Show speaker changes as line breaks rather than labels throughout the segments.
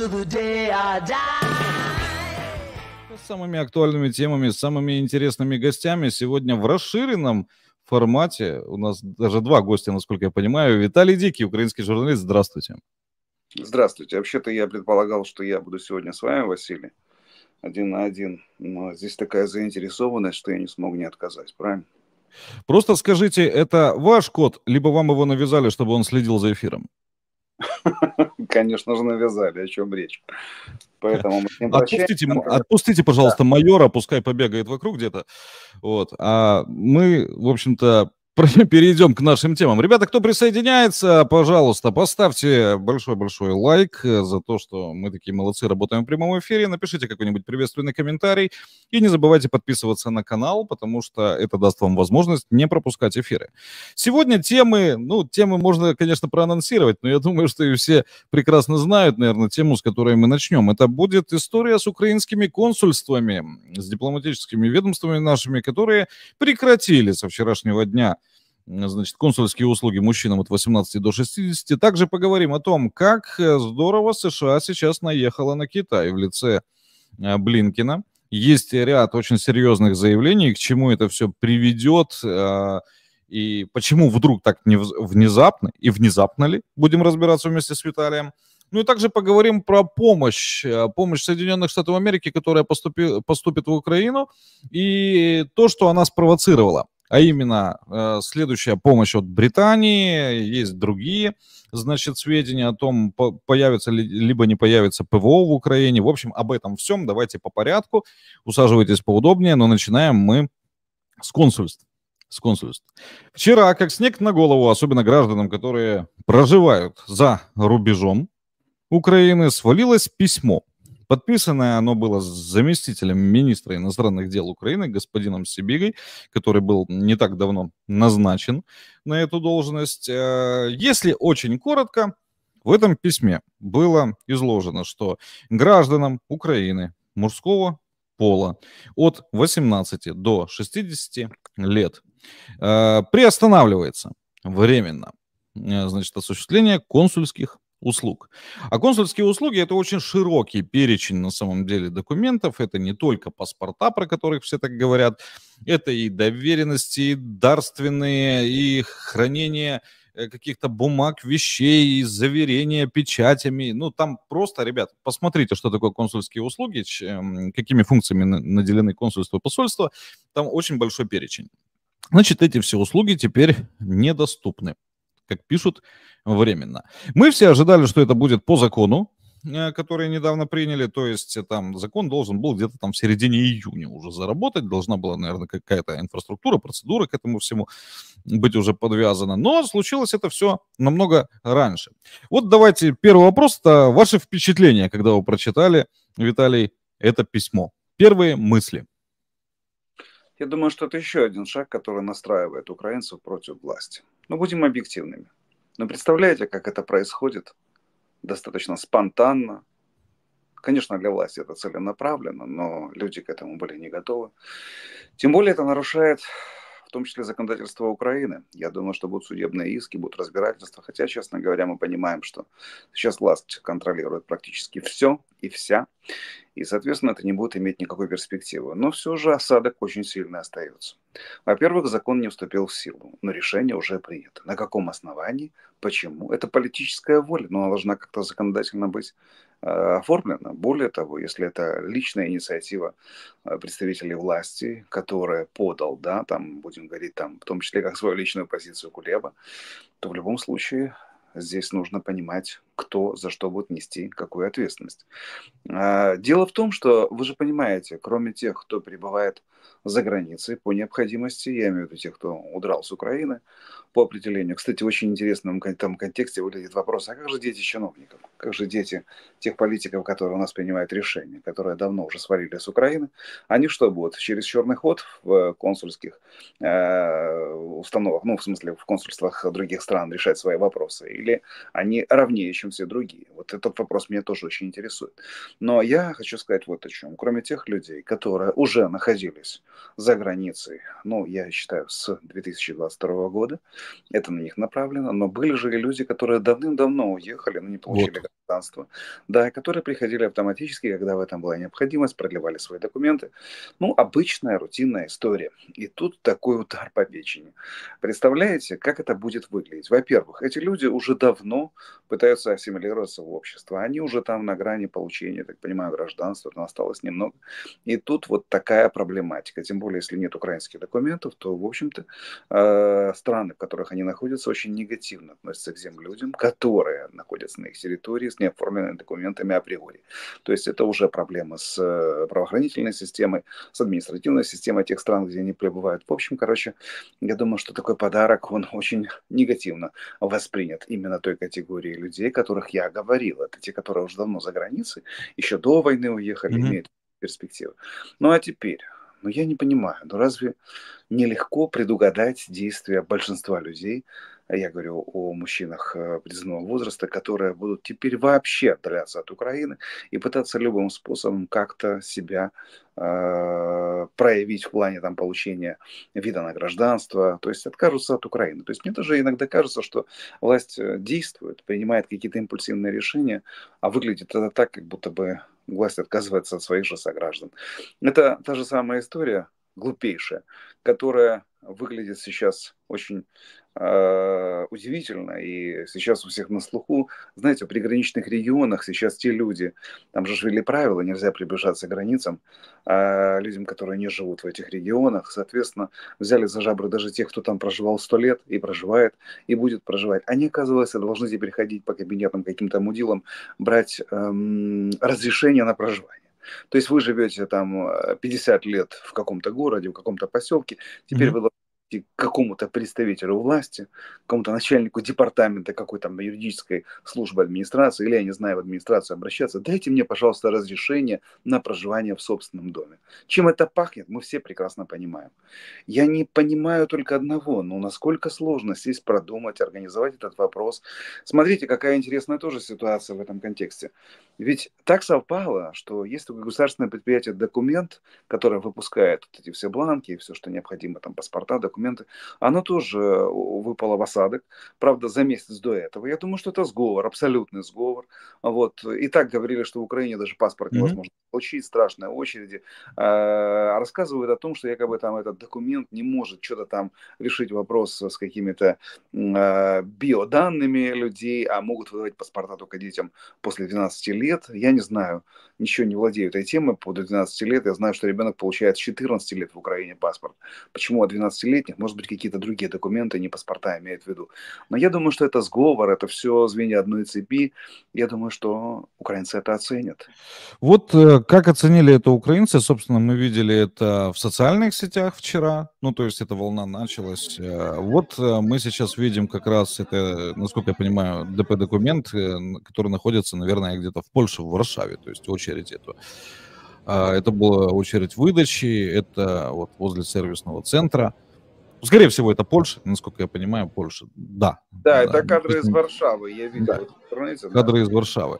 С
самыми актуальными темами, с самыми интересными гостями сегодня в расширенном формате. У нас даже два гостя, насколько я понимаю. Виталий Дикий, украинский журналист. Здравствуйте.
Здравствуйте. Вообще-то я предполагал, что я буду сегодня с вами, Василий, один на один. Но здесь такая заинтересованность, что я не смог не отказать, правильно?
Просто скажите, это ваш код, либо вам его навязали, чтобы он следил за эфиром?
конечно же, навязали, о чем речь. Поэтому мы отпустите,
отпустите, пожалуйста, да. майора, пускай побегает вокруг где-то. Вот. А мы, в общем-то, перейдем к нашим темам. Ребята, кто присоединяется, пожалуйста, поставьте большой-большой лайк э, за то, что мы такие молодцы, работаем в прямом эфире. Напишите какой-нибудь приветственный комментарий. И не забывайте подписываться на канал, потому что это даст вам возможность не пропускать эфиры. Сегодня темы, ну, темы можно, конечно, проанонсировать, но я думаю, что и все прекрасно знают, наверное, тему, с которой мы начнем. Это будет история с украинскими консульствами, с дипломатическими ведомствами нашими, которые прекратили со вчерашнего дня – Э, значит, консульские услуги мужчинам от 18 до 60. Также поговорим о том, как э, здорово США сейчас наехала на Китай в лице э, Блинкина. Есть ряд очень серьезных заявлений, к чему это все приведет, и почему вдруг так внезапно, и внезапно ли, будем разбираться вместе с Виталием. Ну и также поговорим про помощь, помощь Соединенных Штатов Америки, которая поступи, поступит в Украину, и то, что она спровоцировала а именно э, следующая помощь от Британии, есть другие, значит, сведения о том, по появится ли, либо не появится ПВО в Украине. В общем, об этом всем давайте по порядку, усаживайтесь поудобнее, но начинаем мы с консульств. С консульств. Вчера, как снег на голову, особенно гражданам, которые проживают за рубежом Украины, свалилось письмо Подписанное оно было заместителем министра иностранных дел Украины господином Сибигой, который был не так давно назначен на эту должность. Э, если очень коротко, в этом письме было изложено, что гражданам Украины мужского пола от 18 до 60 лет э, приостанавливается временно э, значит, осуществление консульских услуг. А консульские услуги это очень широкий перечень на самом деле документов. Это не только паспорта, про которых все так говорят, это и доверенности, и дарственные, и хранение э, каких-то бумаг, вещей, заверения печатями. Ну, там просто, ребят, посмотрите, что такое консульские услуги, эм, какими функциями наделены консульство и посольство. Там очень большой перечень. Значит, эти все услуги теперь недоступны как пишут, временно. Мы все ожидали, что это будет по закону, э, которые недавно приняли, то есть э, там закон должен был где-то там в середине июня уже заработать, должна была, наверное, какая-то инфраструктура, процедура к этому всему быть уже подвязана, но случилось это все намного раньше. Вот давайте первый вопрос-то, ваши впечатления, когда вы прочитали, Виталий, это письмо, первые мысли.
Я думаю, что это еще один шаг, который настраивает украинцев против власти. Ну будем объективными. Но ну, представляете, как это происходит достаточно спонтанно. Конечно, для власти это целенаправленно, но люди к этому были не готовы. Тем более это нарушает в том числе законодательство Украины. Я думаю, что будут судебные иски, будут разбирательства. Хотя, честно говоря, мы понимаем, что сейчас власть контролирует практически все и вся. И, соответственно, это не будет иметь никакой перспективы. Но все же осадок очень сильно остается. Во-первых, закон не вступил в силу, но решение уже принято. На каком основании? Почему? Это политическая воля, но она должна как-то законодательно быть Э, оформлено. Более того, если это личная инициатива э, представителей власти, которая подал, да, там, будем говорить, там, в том числе как свою личную позицию Кулеба, то в любом случае здесь нужно понимать кто за что будет нести какую ответственность. А, дело в том, что вы же понимаете, кроме тех, кто пребывает за границей по необходимости, я имею в виду тех, кто удрал с Украины по определению. Кстати, в очень интересном там контексте выглядит вопрос, а как же дети чиновников, как же дети тех политиков, которые у нас принимают решения, которые давно уже свалили с Украины, они что будут, через черный ход в консульских э, а, установках, ну, в смысле, в консульствах других стран решать свои вопросы, или они равнее, чем все другие этот вопрос меня тоже очень интересует. Но я хочу сказать вот о чем. Кроме тех людей, которые уже находились за границей, ну, я считаю, с 2022 года, это на них направлено, но были же и люди, которые давным-давно уехали, но не получили вот. гражданство, да, которые приходили автоматически, когда в этом была необходимость, продлевали свои документы. Ну, обычная рутинная история. И тут такой удар по печени. Представляете, как это будет выглядеть? Во-первых, эти люди уже давно пытаются ассимилироваться в общества. Они уже там на грани получения, так понимаю, гражданства, там осталось немного. И тут вот такая проблематика. Тем более, если нет украинских документов, то, в общем-то, э, страны, в которых они находятся, очень негативно относятся к тем людям, которые находятся на их территории с неоформленными документами априори. То есть это уже проблема с э, правоохранительной системой, с административной системой тех стран, где они пребывают. В общем, короче, я думаю, что такой подарок, он очень негативно воспринят именно той категории людей, которых я говорю говорил. Это те, которые уже давно за границей, еще до войны уехали, mm-hmm. имеют перспективы. Ну а теперь, ну я не понимаю, ну разве нелегко предугадать действия большинства людей я говорю о мужчинах э, призывного возраста, которые будут теперь вообще отдаляться от Украины и пытаться любым способом как-то себя э, проявить в плане там, получения вида на гражданство, то есть откажутся от Украины. То есть мне тоже иногда кажется, что власть э, действует, принимает какие-то импульсивные решения, а выглядит это так, как будто бы власть отказывается от своих же сограждан. Это та же самая история, глупейшая, которая выглядит сейчас очень Э, удивительно, и сейчас у всех на слуху, знаете, в приграничных регионах сейчас те люди, там же ввели правила, нельзя приближаться к границам, а людям, которые не живут в этих регионах, соответственно, взяли за жабры даже тех, кто там проживал сто лет и проживает, и будет проживать. Они, оказывается, должны теперь ходить по кабинетам каким-то мудилам, брать эм, разрешение на проживание. То есть вы живете там 50 э, лет в каком-то городе, в каком-то поселке, теперь mm-hmm. вы к какому-то представителю власти, какому-то начальнику департамента какой-то юридической службы администрации, или, я не знаю, в администрацию обращаться, дайте мне, пожалуйста, разрешение на проживание в собственном доме. Чем это пахнет, мы все прекрасно понимаем. Я не понимаю только одного, но ну, насколько сложно здесь продумать, организовать этот вопрос. Смотрите, какая интересная тоже ситуация в этом контексте. Ведь так совпало, что есть такое государственное предприятие документ, которое выпускает вот эти все бланки, все, что необходимо, там, паспорта, документы, документы, она тоже э, выпала в осадок, правда, за месяц до этого. Я думаю, что это сговор, абсолютный сговор. Вот. И так говорили, что в Украине даже паспорт невозможно mm-hmm. получить, страшные очереди. А, рассказывают о том, что якобы там этот документ не может что-то там решить вопрос с какими-то а, биоданными людей, а могут выдавать паспорта только детям после 12 лет. Я не знаю, ничего не владею этой темой, по 12 лет. Я знаю, что ребенок получает с 14 лет в Украине паспорт. Почему от 12 лет них, может быть, какие-то другие документы, не паспорта имеют в виду. Но я думаю, что это сговор, это все звенья одной цепи. Я думаю, что украинцы это оценят.
Вот э, как оценили это украинцы, собственно, мы видели это в социальных сетях вчера, ну, то есть эта волна началась. Э, вот э, мы сейчас видим как раз это, насколько я понимаю, ДП-документ, который находится, наверное, где-то в Польше, в Варшаве, то есть очередь эту. А, это была очередь выдачи, это вот возле сервисного центра – ну, скорее всего, это Польша, насколько я понимаю, Польша. Да.
Да, да это кадры из Варшавы, я видел да. в интернете. Кадры
да. из Варшавы.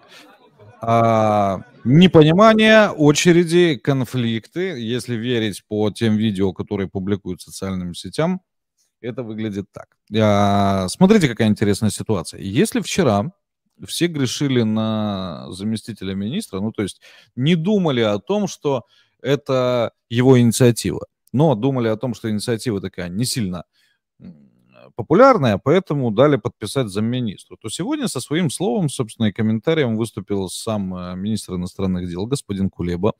А, непонимание, очереди, конфликты. Если верить по тем видео, которые публикуют социальным сетям, это выглядит так. А, смотрите, какая интересная ситуация. Если вчера все грешили на заместителя министра, ну то есть не думали о том, что это его инициатива но думали о том, что инициатива такая не сильно популярная, поэтому дали подписать замминистру, то сегодня со своим словом, собственно, и комментарием выступил сам э, министр иностранных дел господин Кулеба.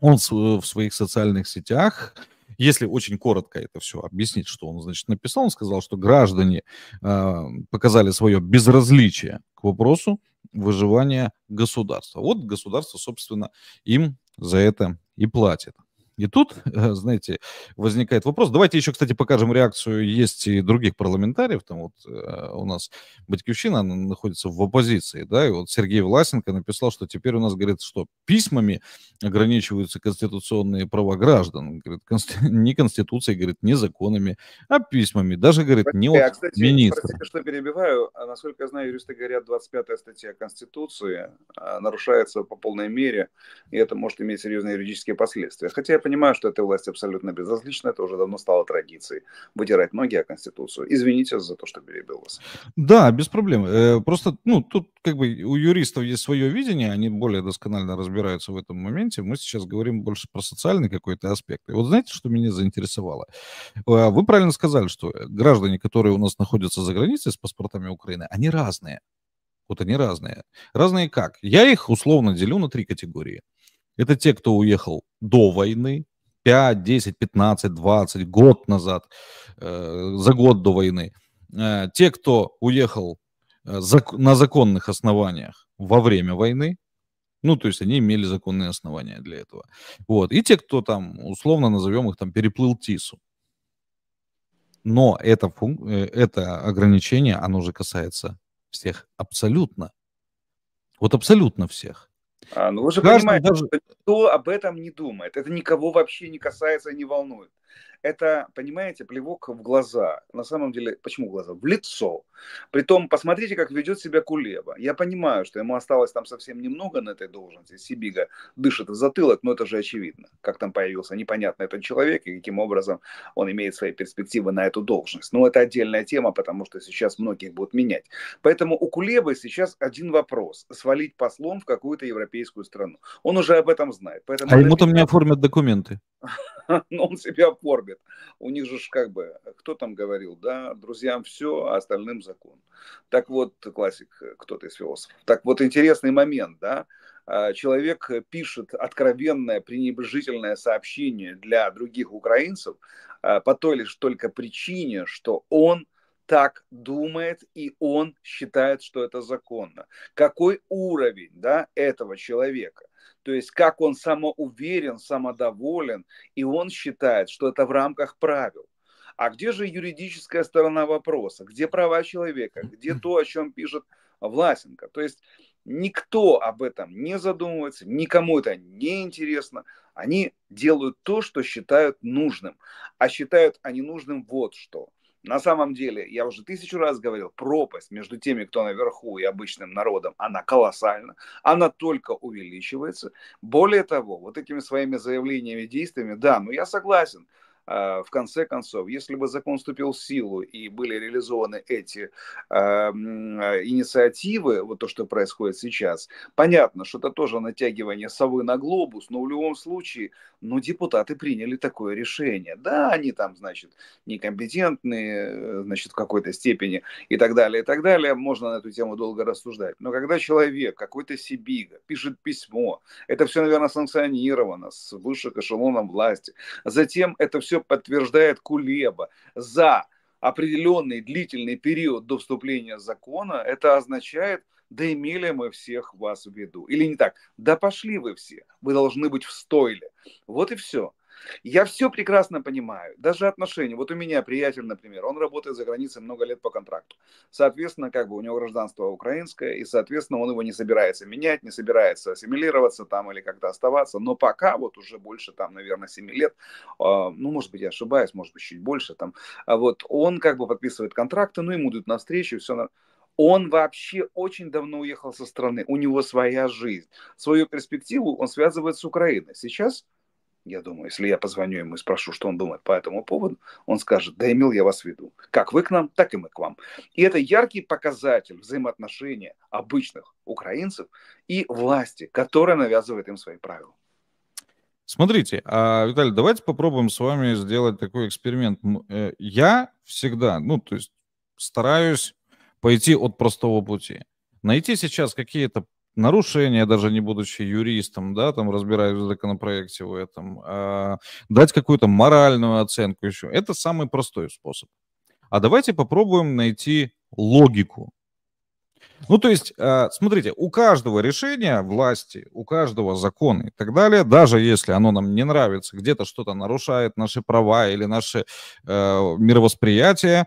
Он э, в своих социальных сетях, если очень коротко это все объяснить, что он, значит, написал, он сказал, что граждане э, показали свое безразличие к вопросу выживания государства. Вот государство, собственно, им за это и платит. И тут, э, знаете, возникает вопрос. Давайте еще, кстати, покажем реакцию. Есть и других парламентариев. Там вот э, у нас Батьковщина она находится в оппозиции, да, и вот Сергей Власенко написал, что теперь у нас, говорит, что письмами ограничиваются конституционные права граждан. Говорит, не Конституцией, говорит, не законами, а письмами. Даже, говорит, не а, от а, кстати, министра. Простите,
что перебиваю. А, насколько я знаю, юристы говорят, 25-я статья Конституции а, нарушается по полной мере, и это может иметь серьезные юридические последствия. Хотя я понимаю, что этой власти абсолютно безразлично, это уже давно стало традицией, вытирать ноги о Конституцию. Извините
за то, что перебил вас. Да, без проблем. Э, просто, ну, тут как бы у юристов есть свое видение, они более досконально разбираются в этом моменте. Мы сейчас говорим больше про социальный какой-то аспект. И вот знаете, что меня заинтересовало? Э, вы правильно сказали, что граждане, которые у нас находятся за границей с паспортами Украины, они разные. Вот они разные. Разные как? Я их условно делю на три категории – это те, кто уехал до войны, 5, 10, 15, 20, год назад, э, за год до войны. Э, те, кто уехал э, зак на законных основаниях во время войны, ну, то есть они имели законные основания для этого. Вот. И те, кто там, условно назовем их там, переплыл ТИСу. Но это, э, это ограничение, оно же касается всех абсолютно. Вот абсолютно всех. А, ну вы же Каждый понимаете, даже... что
никто об этом не думает. Это никого вообще не касается и не волнует это, понимаете, плевок в глаза. На самом деле, почему в глаза? В лицо. Притом, посмотрите, как ведет себя Кулеба. Я понимаю, что ему осталось там совсем немного на этой должности. Сибига дышит в затылок, но это же очевидно, как там появился непонятный этот человек и каким образом он имеет свои перспективы на эту должность. Но это отдельная тема, потому что сейчас многих будут менять. Поэтому у Кулебы сейчас один вопрос – свалить послом в какую-то европейскую страну. Он уже об этом знает. Поэтому а ему
там не оформят документы.
Но ну, он себя оформит говорит, у них же как бы, кто там говорил, да, друзьям все, а остальным закон. Так вот, классик, кто-то из философов. Так вот, интересный момент, да, а, человек пишет откровенное пренебрежительное сообщение для других украинцев а, по той лишь только причине, что он – так думает, и он считает, что это законно. Какой уровень да, этого человека? То есть как он самоуверен, самодоволен, и он считает, что это в рамках правил. А где же юридическая сторона вопроса? Где права человека? Где то, о чем пишет Власенко? То есть никто об этом не задумывается, никому это не интересно. Они делают то, что считают нужным. А считают они нужным вот что – на самом деле, я уже тысячу раз говорил, пропасть между теми, кто наверху и обычным народом, она колоссальна, она только увеличивается. Более того, вот этими своими заявлениями, действиями, да, ну я согласен, а, в конце концов, если бы закон вступил в силу и были реализованы эти э, инициативы, вот то, что происходит сейчас, понятно, что это тоже натягивание совы на глобус, но в любом случае, ну, депутаты приняли такое решение. Да, они там, значит, некомпетентные, э, значит, в какой-то степени и так далее, и так далее. Можно на эту тему долго рассуждать. Но когда человек, какой-то Сибига, пишет письмо, это все, наверное, санкционировано с высших эшелоном власти, затем это все все подтверждает Кулеба, за определенный длительный период до вступления закона, это означает, да имели мы всех вас в виду. Или не так, да пошли вы все, вы должны быть в стойле. Вот и все. Я все прекрасно понимаю, даже отношения. Вот у меня приятель, например, он работает за границей много лет по контракту. Соответственно, как бы у него гражданство украинское, и, соответственно, он его не собирается менять, не собирается ассимилироваться там или как-то оставаться. Но пока, вот уже больше там, наверное, 7 лет, а, ну, может быть, я ошибаюсь, может быть, чуть больше там, а вот он как бы подписывает контракты, ну, ему идут навстречу, все Он вообще очень давно уехал со страны, у него своя жизнь. Свою перспективу он связывает с Украиной. Сейчас я думаю, если я позвоню ему и спрошу, что он думает по этому поводу, он скажет, да имел я вас в виду. Как вы к нам, так и мы к вам. И это яркий показатель взаимоотношения обычных украинцев и власти, которая навязывает им свои правила.
Смотрите, а, Виталий, давайте попробуем с вами сделать такой эксперимент. Э, я всегда, ну, то есть стараюсь пойти от простого пути. Найти сейчас какие-то нарушение, даже не будучи юристом, да, там разбираясь в законопроекте в этом, э, дать какую-то моральную оценку еще. Это самый простой способ. А давайте попробуем найти логику. Ну, то есть, э, смотрите, у каждого решения власти, у каждого закона и так далее, даже если оно нам не нравится, где-то что-то нарушает наши права или наше э, мировосприятие,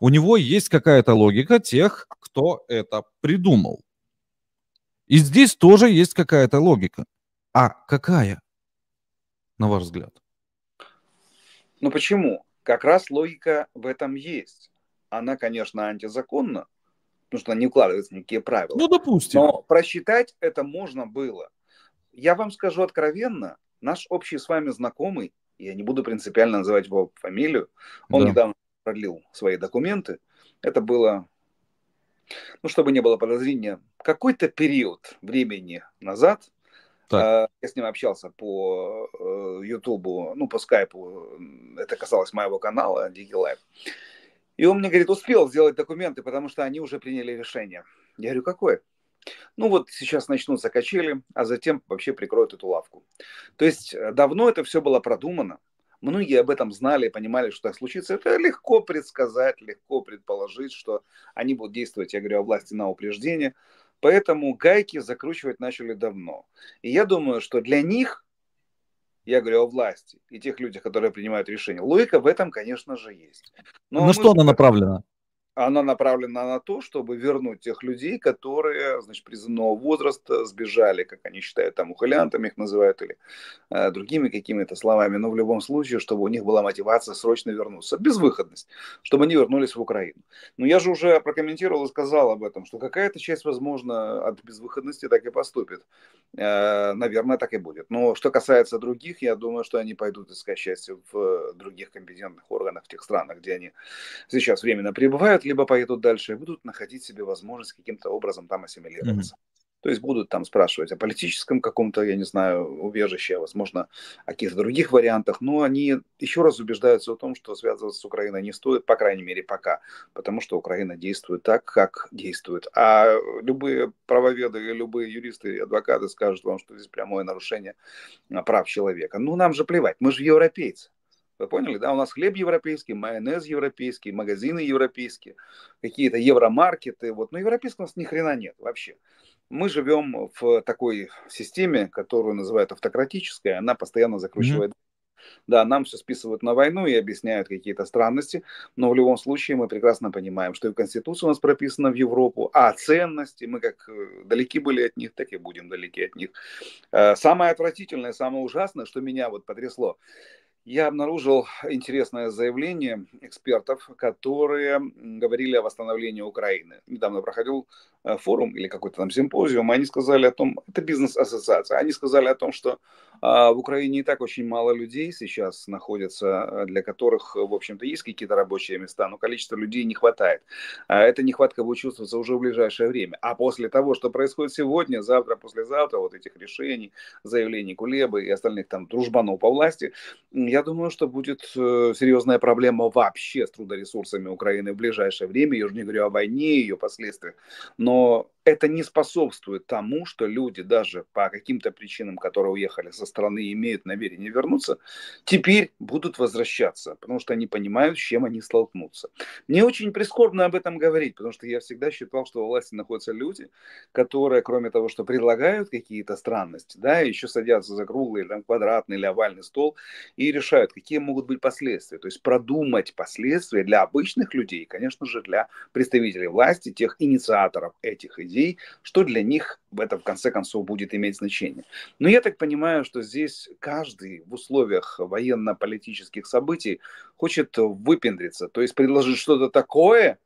у него есть какая-то логика тех, кто это придумал. И здесь тоже есть какая-то логика. А какая, на ваш взгляд?
Ну почему? Как раз логика в этом есть. Она, конечно, антизаконна, потому что она не укладывается в никакие правила. Ну, допустим. Но просчитать это можно было. Я вам скажу откровенно, наш общий с вами знакомый, я не буду принципиально называть его фамилию, он да. недавно продлил свои документы. Это было, ну, чтобы не было подозрения, какой-то период времени назад так. Э, я с ним общался по э, Ютубу, ну, по скайпу. Это касалось моего канала Дикий Лайф. И он мне говорит, успел сделать документы, потому что они уже приняли решение. Я говорю, какое? Ну вот сейчас начнутся качели, а затем вообще прикроют эту лавку. То есть э, давно это все было продумано. Многие об этом знали и понимали, что так случится. Это легко предсказать, легко предположить, что они будут действовать, я говорю, о «А власти на упреждение. Поэтому гайки закручивать начали давно. И я думаю, что для них, я говорю о власти и тех людях, которые принимают решения, логика в этом, конечно же, есть.
Но на ну что она направлена?
она направлена на то, чтобы вернуть тех людей, которые, значит, призывного возраста сбежали, как они считают, там, ухылянтами их называют или э, другими какими-то словами, но в любом случае, чтобы у них была мотивация срочно вернуться, безвыходность, чтобы они вернулись в Украину. Но я же уже прокомментировал и сказал об этом, что какая-то часть, возможно, от безвыходности так и поступит. Э, наверное, так и будет. Но что касается других, я думаю, что они пойдут искать счастье в других компетентных органах в тех странах, где они сейчас временно пребывают либо поедут дальше и будут находить себе возможность каким-то образом там ассимилироваться. Mm-hmm. То есть будут там спрашивать о политическом каком-то, я не знаю, убежище, возможно, о каких-то других вариантах. Но они еще раз убеждаются в том, что связываться с Украиной не стоит, по крайней мере, пока. Потому что Украина действует так, как действует. А любые правоведы, любые юристы и адвокаты скажут вам, что здесь прямое нарушение а, прав человека. Ну, нам же плевать, мы же европейцы. Вы поняли, да? У нас хлеб европейский, майонез европейский, магазины европейские, какие-то евромаркеты. Вот. Но ну, европейского у нас ни хрена нет вообще. Мы живем в такой системе, которую называют автократическая. Она постоянно закручивает mm-hmm. Да, нам все списывают на войну и объясняют какие-то странности, но в любом случае мы прекрасно понимаем, что и Конституция у нас прописана в Европу, а ценности, мы как э, далеки были от них, так и будем далеки от них. Э, самое отвратительное, самое ужасное, что меня вот потрясло, я обнаружил интересное заявление экспертов, которые говорили о восстановлении Украины. Недавно проходил э, форум или какой-то там симпозиум, и они сказали о том, это бизнес-ассоциация, они сказали о том, что а, в Украине и так очень мало людей сейчас находится, э, для которых, э, в общем-то, есть какие-то рабочие места, но количество людей не хватает. А, эта нехватка будет чувствоваться уже в ближайшее время. А после того, что происходит сегодня, завтра, послезавтра, вот этих решений, заявлений Кулебы и остальных там дружбанов по власти, я я думаю, что будет э, серьезная проблема вообще с трудоресурсами Украины в ближайшее время. Я уже не говорю о войне и ее последствиях. Но это не способствует тому, что люди даже по каким-то причинам, которые уехали со страны, имеют намерение вернуться, теперь будут возвращаться, потому что они понимают, с чем они столкнутся. Мне очень прискорбно об этом говорить, потому что я всегда считал, что у власти находятся люди, которые, кроме того, что предлагают какие-то странности, да, еще садятся за круглый, там, квадратный или овальный стол и решают, какие могут быть последствия. То есть продумать последствия для обычных людей, конечно же, для представителей власти, тех инициаторов этих идей, людей, что для них это в конце концов будет иметь значение. Но я так понимаю, что здесь каждый в условиях военно-политических событий хочет выпендриться, то есть предложить что-то такое,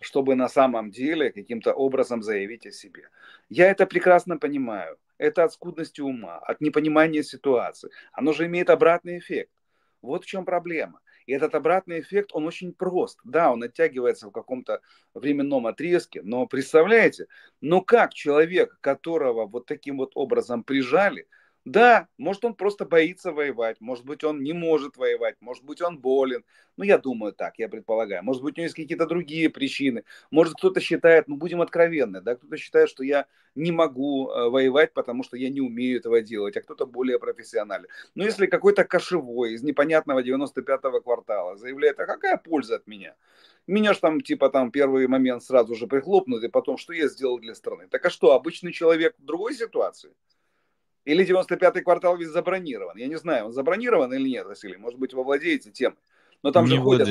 чтобы на самом деле каким-то образом заявить о себе. Я это прекрасно понимаю. Это от скудности ума, от непонимания ситуации. Оно же имеет обратный эффект. Вот в чем проблема – и этот обратный эффект, он очень прост. Да, он оттягивается в каком-то временном отрезке, но представляете, но ну как человек, которого вот таким вот образом прижали – да, может он просто боится воевать, может быть он не может воевать, может быть он болен. Ну, я думаю так, я предполагаю. Может быть у него есть какие-то другие причины. Может кто-то считает, ну, будем откровенны, да, кто-то считает, что я не могу э, воевать, потому что я не умею этого делать, а кто-то более профессиональный. Но ну, если какой-то кошевой из непонятного 95-го квартала заявляет, а какая польза от меня? Меня же там, типа, там первый момент сразу же прихлопнут, и потом, что я сделал для страны? Так а что, обычный человек в другой ситуации? Или 95-й квартал весь забронирован. Я не знаю, он забронирован или нет, Василий. Может быть, вы владеете тем. Но там не же ходят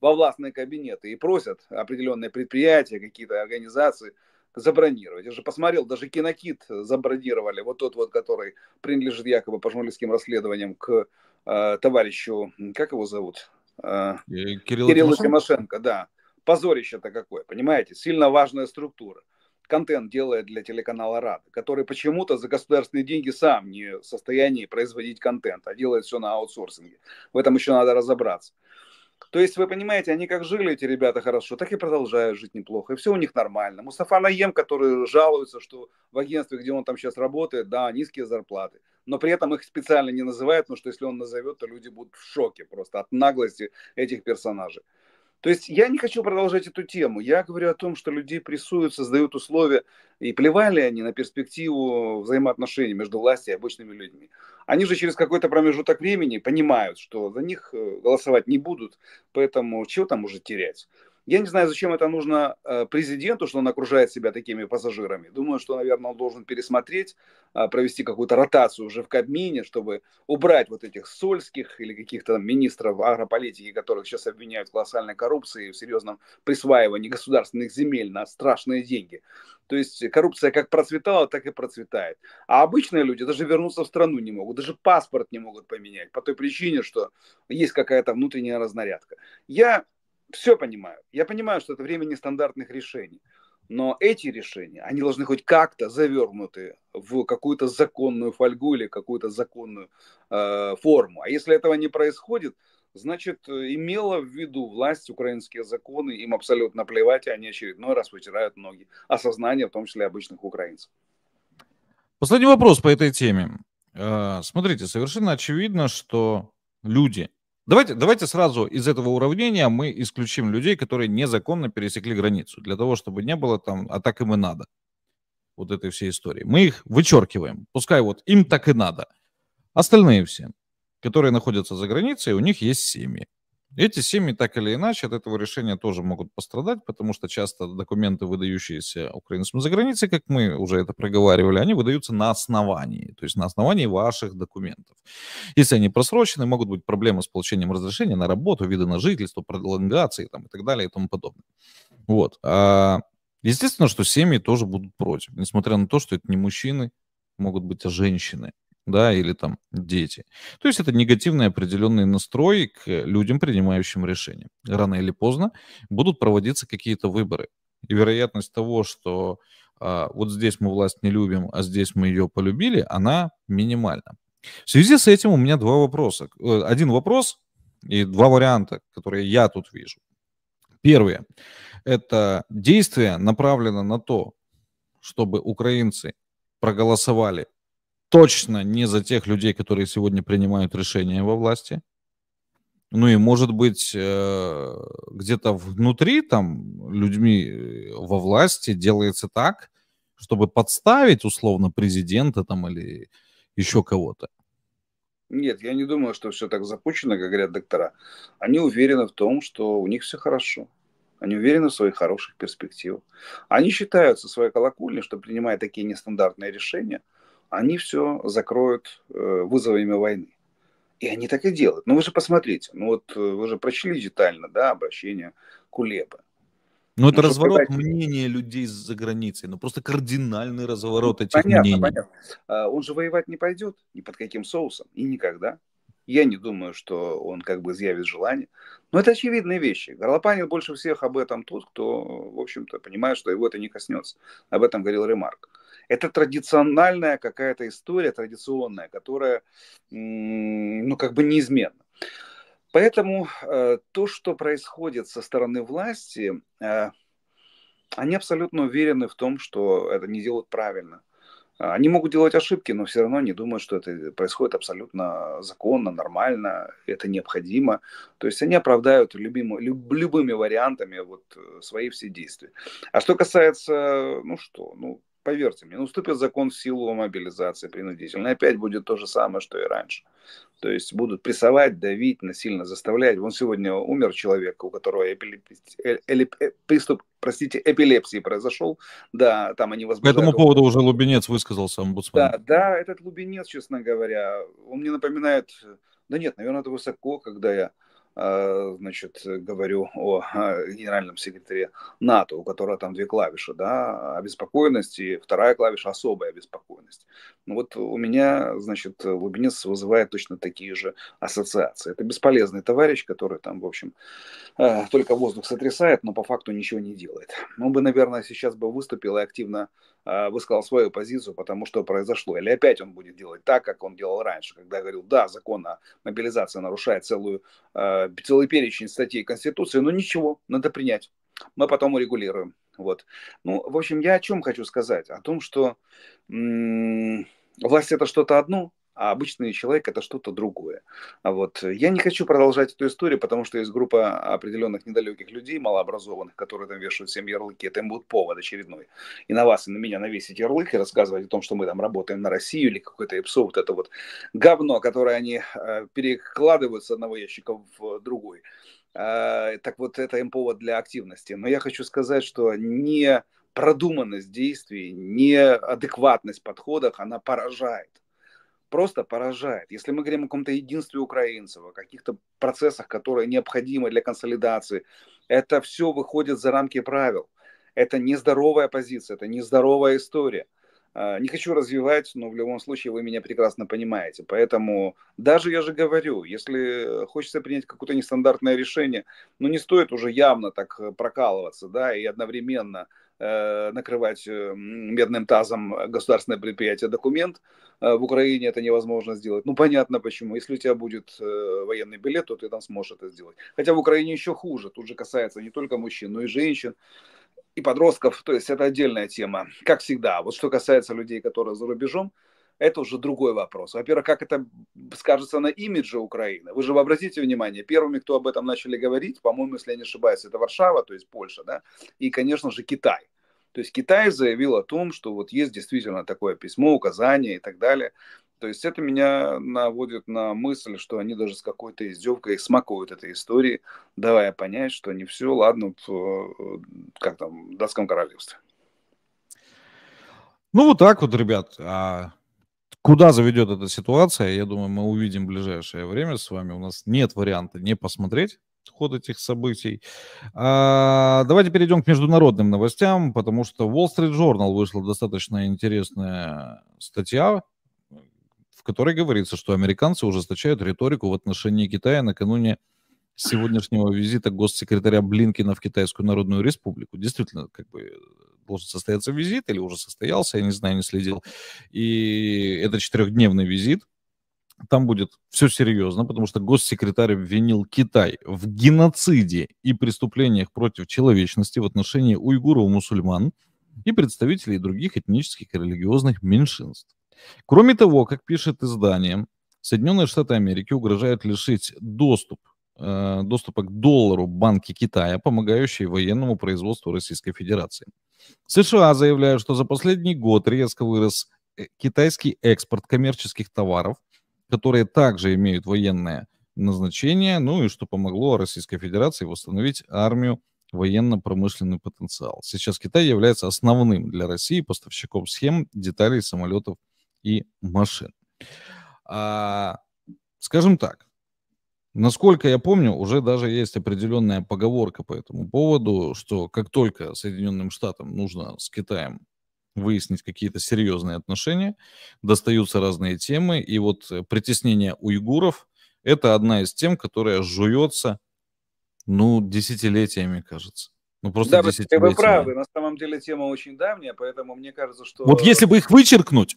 во властные кабинеты и просят определенные предприятия, какие-то организации забронировать. Я же посмотрел, даже кинокит забронировали. Вот тот вот, который принадлежит якобы по журналистским расследованиям к э, товарищу, как его зовут? Э,
Кирилл, Кирилл Тимошенко,
да. Позорище-то какое, понимаете? Сильно важная структура контент делает для телеканала РАД, который почему-то за государственные деньги сам не в состоянии производить контент, а делает все на аутсорсинге. В этом еще надо разобраться. То есть, вы понимаете, они как жили, эти ребята, хорошо, так и продолжают жить неплохо. И все у них нормально. Мустафа Наем, который жалуется, что в агентстве, где он там сейчас работает, да, низкие зарплаты. Но при этом их специально не называют, потому что если он назовет, то люди будут в шоке просто от наглости этих персонажей. То есть я не хочу продолжать эту тему. Я говорю о том, что людей прессуют, создают условия, и плевали они на перспективу взаимоотношений между властью и обычными людьми. Они же через какой-то промежуток времени понимают, что за них э, голосовать не будут, поэтому чего там уже терять. Я не знаю, зачем это нужно э, президенту, что он окружает себя такими пассажирами. Думаю, что, наверное, он должен пересмотреть, а, провести какую-то ротацию уже в Кабмине, чтобы убрать вот этих сольских или каких-то министров агрополитики, которых сейчас обвиняют в колоссальной коррупции и в серьезном присваивании государственных земель на страшные деньги. То есть коррупция как процветала, так и процветает. А обычные люди даже вернуться в страну не могут, даже паспорт не могут поменять по той причине, что есть какая-то внутренняя разнарядка. Я все понимаю. Я понимаю, что это время нестандартных решений. Но эти решения, они должны хоть как-то завернуты в какую-то законную фольгу или какую-то законную э, форму. А если этого не происходит, значит, имела в виду власть украинские законы, им абсолютно плевать, и они очередной раз вытирают ноги. Осознание, в том числе, обычных украинцев.
Последний вопрос по этой теме. Э, смотрите, совершенно очевидно, что люди, Давайте, давайте сразу из этого уравнения мы исключим людей, которые незаконно пересекли границу, для того, чтобы не было там, а так им и надо, вот этой всей истории. Мы их вычеркиваем, пускай вот им так и надо. Остальные все, которые находятся за границей, у них есть семьи. Эти семьи так или иначе от этого решения тоже могут пострадать, потому что часто документы, выдающиеся украинцам за границей, как мы уже это проговаривали, они выдаются на основании, то есть на основании ваших документов. Если они просрочены, могут быть проблемы с получением разрешения на работу, вида на жительство, пролонгации там, и так далее и тому подобное. Вот. А, естественно, что семьи тоже будут против, несмотря на то, что это не мужчины, могут быть а женщины да, или там дети. То есть это негативный определенный настрой к людям, принимающим решения. Рано или поздно будут проводиться какие-то выборы. И вероятность того, что а, вот здесь мы власть не любим, а здесь мы ее полюбили, она минимальна. В связи с этим у меня два вопроса. Э, один вопрос и два варианта, которые я тут вижу. Первое – это действие направлено на то, чтобы украинцы проголосовали точно не за тех людей, которые сегодня принимают решения во власти. Ну и, может быть, э, где-то внутри, там, людьми э, во власти делается так, чтобы подставить, условно, президента там или еще кого-то.
Нет, я не думаю, что все так запущено, как говорят доктора. Они уверены в том, что у них все хорошо. Они уверены в своих хороших перспективах. Они считают со своей колокольни, что принимая такие нестандартные решения – они все закроют э, вызовами войны. И они так и делают. Ну вы же посмотрите, ну вот э, вы же прочли детально, да, обращение Кулеба.
Ну это ну, разворот
давайте... мнения людей за границей, ну просто кардинальный разворот ну, этих понятно, мнений. Понятно, понятно. А он же воевать не пойдет ни под каким соусом и никогда. Я не думаю, что он как бы изъявит желание. Но это очевидные вещи. Горлопанин больше всех об этом тот, кто, в общем-то, понимает, что его это не коснется. Об этом говорил Ремарк. Это традициональная какая-то история, традиционная, которая, ну, как бы неизменна. Поэтому э, то, что происходит со стороны власти, э, они абсолютно уверены в том, что это не делают правильно. Они могут делать ошибки, но все равно они думают, что это происходит абсолютно законно, нормально, это необходимо. То есть они оправдают любим, люб, любыми вариантами вот свои все действия. А что касается, ну что, ну поверьте мне, ну, вступит закон в силу о мобилизации принудительной. Опять будет то же самое, что и раньше. То есть будут прессовать, давить, насильно заставлять. Вон сегодня умер человек, у которого эпилеп... Э, э, приступ, простите, эпилепсии произошел. Да, там они возбуждают... По этому
поводу уже Лубенец высказался, омбудсмен. Да,
да, этот Лубенец, честно говоря, он мне напоминает... Э, да нет, наверное, это высоко, когда я Э, значит, говорю о э, генеральном секретаре НАТО, у которого там две клавиши, да, обеспокоенность и вторая клавиша особая обеспокоенность. Ну вот у меня, значит, лубинец вызывает точно такие же ассоциации. Это бесполезный товарищ, который там, в общем, э, только воздух сотрясает, но по факту ничего не делает. Он бы, наверное, сейчас бы выступил и активно а, высказал свою позицию, потому что произошло. Или опять он будет делать так, как он делал раньше, когда говорил, да, закон о мобилизации нарушает целую, а, целый перечень статей Конституции, но ничего, надо принять. Мы потом урегулируем. Вот. Ну, в общем, я о чем хочу сказать? О том, что м -м, власть это что-то одно, а обычный человек это что-то другое. А вот. Я не хочу продолжать эту историю, потому что есть группа определенных недалеких людей, малообразованных, которые там вешают всем ярлыки. Это им будет повод очередной. И на вас, и на меня навесить ярлык и рассказывать о том, что мы там работаем на Россию или какой-то ИПСО, вот это вот говно, которое они э, перекладывают с одного ящика в э, другой. Э, так вот, это им повод для активности. Но я хочу сказать, что не продуманность действий, неадекватность подходов, она поражает просто поражает. Если мы говорим о каком-то единстве украинцев, о каких-то процессах, которые необходимы для консолидации, это все выходит за рамки правил. Это нездоровая позиция, это нездоровая история. А, не хочу развивать, но в любом случае вы меня прекрасно понимаете. Поэтому даже я же говорю, если хочется принять какое-то нестандартное решение, ну не стоит уже явно так э, прокалываться, да, и одновременно Э, накрывать э, медным тазом государственное предприятие документ. Э, в Украине это невозможно сделать. Ну, понятно почему. Если у тебя будет военный билет, то ты там сможешь это сделать. Хотя в Украине еще хуже. Тут же касается не только мужчин, но и женщин и подростков. То есть это отдельная тема, как всегда. Вот что касается людей, которые за рубежом, это уже другой вопрос. Во-первых, как это скажется на имидже Украины? Вы же обратите внимание, первыми, кто об этом начали говорить, по-моему, если я не ошибаюсь, это Варшава, то есть Польша, да, и, конечно же, Китай. То есть Китай заявил о том, что вот есть действительно такое письмо, указание и так далее. То есть это меня наводит на мысль, что они даже с какой-то издевкой смакуют этой истории, давая понять, что не все, ладно, э,
как там, в датском королевстве. Ну, вот так вот, ребят. А Куда заведет эта ситуация, я думаю, мы увидим в ближайшее время с вами. У нас нет варианта не посмотреть ход этих событий. А, давайте перейдем к международным новостям, потому что Wall Street Journal вышла достаточно интересная статья, в которой говорится, что американцы ужесточают риторику в отношении Китая накануне сегодняшнего визита госсекретаря Блинкина в Китайскую Народную Республику. Действительно, как бы должен состояться визит, или уже состоялся, я не знаю, не следил. И это четырехдневный визит, там будет все серьезно, потому что госсекретарь обвинил Китай в геноциде и преступлениях против человечности в отношении уйгуров мусульман и представителей других этнических и религиозных меньшинств. Кроме того, как пишет издание, Соединенные Штаты Америки угрожают лишить доступ, э, доступа к доллару банки Китая, помогающие военному производству Российской Федерации. США заявляют, что за последний год резко вырос э, китайский экспорт коммерческих товаров, которые также имеют военное назначение, ну и что помогло Российской Федерации восстановить армию военно-промышленный потенциал. Сейчас Китай является основным для России поставщиком схем, деталей, самолетов и машин. А, скажем так, Насколько я помню, уже даже есть определенная поговорка по этому поводу, что как только Соединенным Штатам нужно с Китаем выяснить какие-то серьезные отношения, достаются разные темы, и вот э, притеснение уйгуров – это одна из тем, которая жуется, ну, десятилетиями, кажется. Ну, просто да, десятилетиями. вы правы,
на самом деле тема очень давняя, поэтому мне кажется, что... Вот если
бы их вычеркнуть,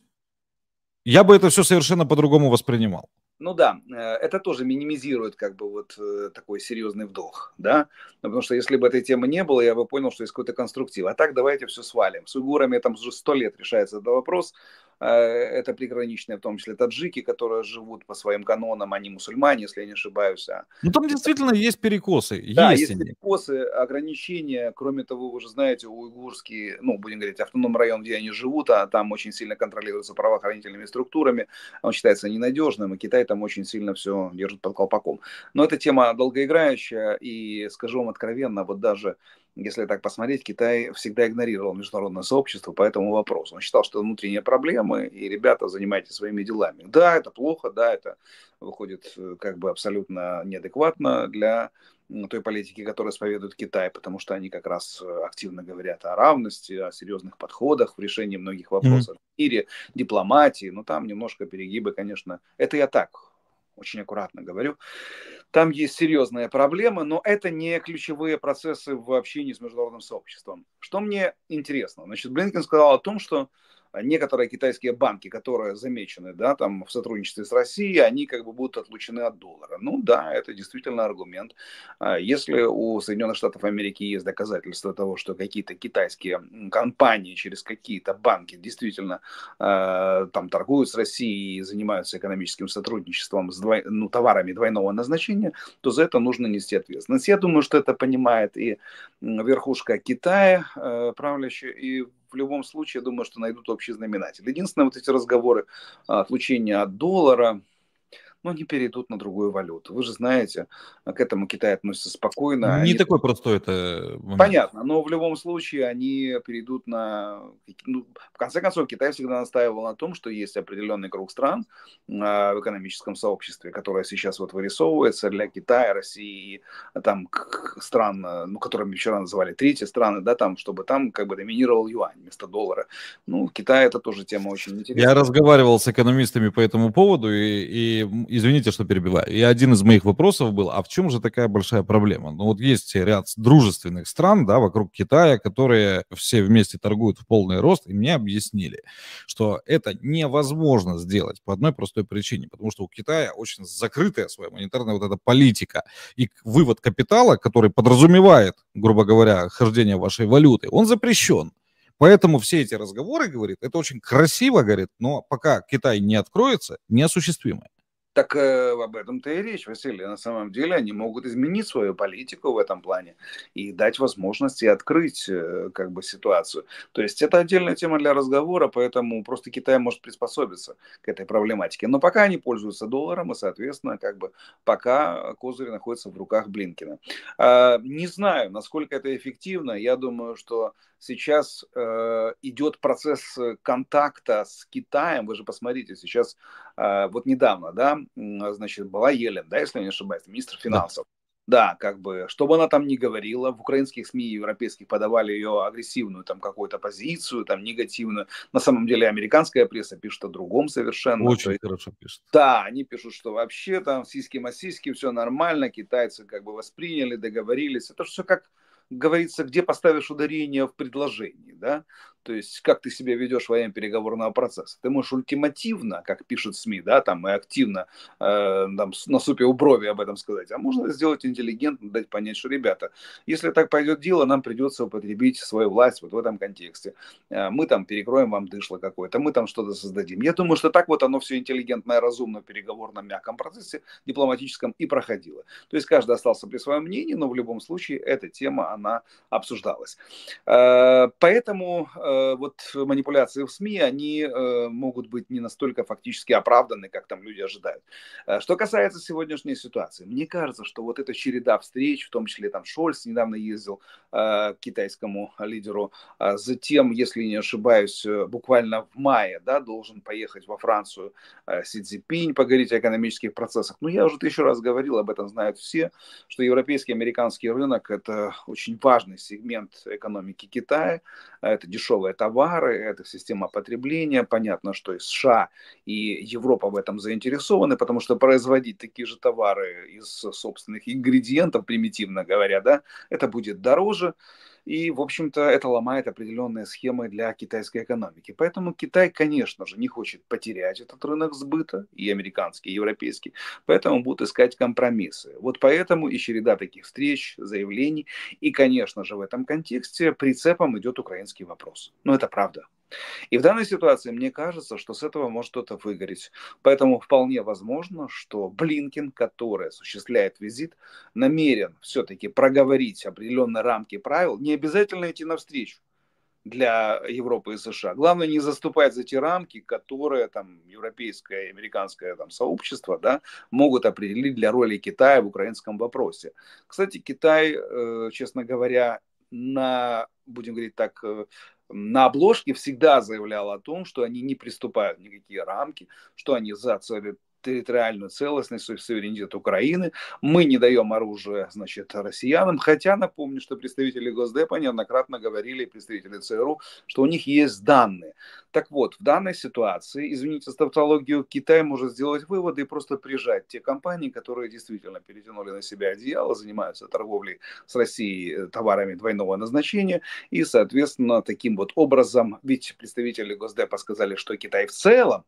я бы это все совершенно по-другому воспринимал
ну да, э, это тоже минимизирует как бы вот э, такой серьезный вдох, да, ну, потому что если бы этой темы не было, я бы понял, что есть какой-то конструктив, а так давайте все свалим. С угурами там уже сто лет решается этот вопрос, Э, это приграничные, в том числе таджики, которые живут по своим канонам, они мусульмане, если я не ошибаюсь. А.
Ну там действительно есть перекосы. Да, есть, есть
перекосы, ограничения. Кроме того, вы же знаете, уйгурский, ну, будем говорить, автономный район, где они живут, а там очень сильно контролируется правоохранительными структурами, он считается ненадежным, и Китай там очень сильно все держит под колпаком. Но эта тема долгоиграющая, и скажу вам откровенно, вот даже если так посмотреть, Китай всегда игнорировал международное сообщество по этому вопросу. Он считал, что это внутренние проблемы, и ребята, занимайтесь своими делами. Да, это плохо, да, это выходит э, как бы абсолютно неадекватно для той политики, которую исповедует Китай, потому что они как раз э, активно говорят о равности, о серьезных подходах в решении многих вопросов mm-hmm. в мире, дипломатии, но там немножко перегибы, конечно. Это я так очень аккуратно говорю. Там есть серьезная проблема, но это не ключевые процессы в общении с международным сообществом. Что мне интересно? Значит, Блинкен сказал о том, что а некоторые китайские банки, которые замечены да, там, в сотрудничестве с Россией, они как бы будут отлучены от доллара. Ну да, это действительно аргумент. А если у Соединенных Штатов Америки есть доказательства того, что какие-то китайские компании через какие-то банки действительно а, там торгуют с Россией и занимаются экономическим сотрудничеством с двой, ну, товарами двойного назначения, то за это нужно нести ответственность. Я думаю, что это понимает и верхушка Китая, э, правлящая, и в любом случае, я думаю, что найдут общий знаменатель. Единственное, вот эти разговоры а, отлучения от доллара, но они перейдут на другую валюту. Вы же знаете, а, к этому Китай относится спокойно. Не они... такой
простой это момент. Понятно,
но в любом случае они перейдут на... Ну, в конце концов, Китай всегда настаивал на том, что есть определенный круг стран а, в экономическом сообществе, которое сейчас вот вырисовывается для Китая, России, а там стран, ну, которыми вчера называли третьи страны, да, там, чтобы там как бы доминировал юань вместо доллара. Ну, Китай это тоже тема очень интересная. Я
разговаривал с экономистами по этому поводу, и, и извините, что перебиваю. И один из моих вопросов был, а в чем же такая большая проблема? Ну вот есть ряд дружественных стран, да, вокруг Китая, которые все вместе торгуют в полный рост, и мне объяснили, что это невозможно сделать по одной простой причине, потому что у Китая очень закрытая своя монетарная вот эта политика. И вывод капитала, который подразумевает, грубо говоря, хождение вашей валюты, он запрещен. Поэтому все эти разговоры, говорит, это очень красиво, говорит, но пока Китай не откроется, неосуществимо.
Так э, об этом-то и речь, Василий. На самом деле они могут изменить свою политику в этом плане и дать возможности открыть э, как бы ситуацию. То есть это отдельная тема для разговора, поэтому просто Китай может приспособиться к этой проблематике. Но пока они пользуются долларом, и, соответственно, как бы пока козырь находится в руках Блинкина. Э, не знаю, насколько это эффективно. Я думаю, что сейчас э, идет процесс контакта с Китаем. Вы же посмотрите, сейчас э, вот недавно, да, значит, была Елен, да, если я не ошибаюсь, министр финансов. Да. да, как бы, что бы она там ни говорила, в украинских СМИ европейских подавали ее агрессивную там какую-то позицию, там негативную. На самом деле американская пресса пишет о другом совершенно. Очень есть, хорошо пишет. Да, они пишут, что вообще там сиськи-масиськи, все нормально, китайцы как бы восприняли, договорились. Это все как говорится, где поставишь ударение в предложении, да, то есть как ты себя ведешь во время переговорного процесса. Ты можешь ультимативно, как пишет СМИ, да, там и активно э, там, на супе у брови об этом сказать, а можно сделать интеллигентно, дать понять, что, ребята, если так пойдет дело, нам придется употребить свою власть вот в этом контексте. Э, мы там перекроем вам дышло какое-то, мы там что-то создадим. Я думаю, что так вот оно все интеллигентно и разумно в переговорном мягком процессе, дипломатическом и проходило. То есть каждый остался при своем мнении, но в любом случае эта тема, она она обсуждалась. Э, поэтому э, вот манипуляции в СМИ, они э, могут быть не настолько фактически оправданы, как там люди ожидают. Что касается сегодняшней ситуации, мне кажется, что вот эта череда встреч, в том числе там Шольц недавно ездил к китайскому лидеру, а затем, если не ошибаюсь, буквально в мае, да, должен поехать во Францию Си Цзипинь, поговорить о экономических процессах. Но ну, я уже тысячу раз говорил, об этом знают все, что европейский американский рынок – это очень очень важный сегмент экономики Китая. Это дешевые товары, это система потребления. Понятно, что и США, и Европа в этом заинтересованы, потому что производить такие же товары из собственных ингредиентов, примитивно говоря, да, это будет дороже. И, в общем-то, это ломает определенные схемы для китайской экономики. Поэтому Китай, конечно же, не хочет потерять этот рынок сбыта, и американский, и европейский. Поэтому будут искать компромиссы. Вот поэтому и череда таких встреч, заявлений. И, конечно же, в этом контексте прицепом идет украинский вопрос. Но ну, это правда. И в данной ситуации мне кажется, что с этого может что-то выгореть. Поэтому вполне возможно, что Блинкин, который осуществляет визит, намерен все-таки проговорить определенные рамки правил, не обязательно идти навстречу для Европы и США. Главное не заступать за те рамки, которые там европейское и американское там, сообщество да, могут определить для роли Китая в украинском вопросе. Кстати, Китай, э, честно говоря, на, будем говорить так, э, на обложке всегда заявлял о том, что они не приступают никакие рамки, что они за целью территориальную целостность суверенитет Украины. Мы не даем оружие, значит, россиянам. Хотя, напомню, что представители Госдепа неоднократно говорили, представители ЦРУ, что у них есть данные. Так вот, в данной ситуации, извините за тавтологию, Китай может сделать выводы и просто прижать те компании, которые действительно перетянули на себя одеяло, занимаются торговлей с Россией э, товарами двойного назначения. И, соответственно, таким вот образом, ведь представители Госдепа сказали, что Китай в целом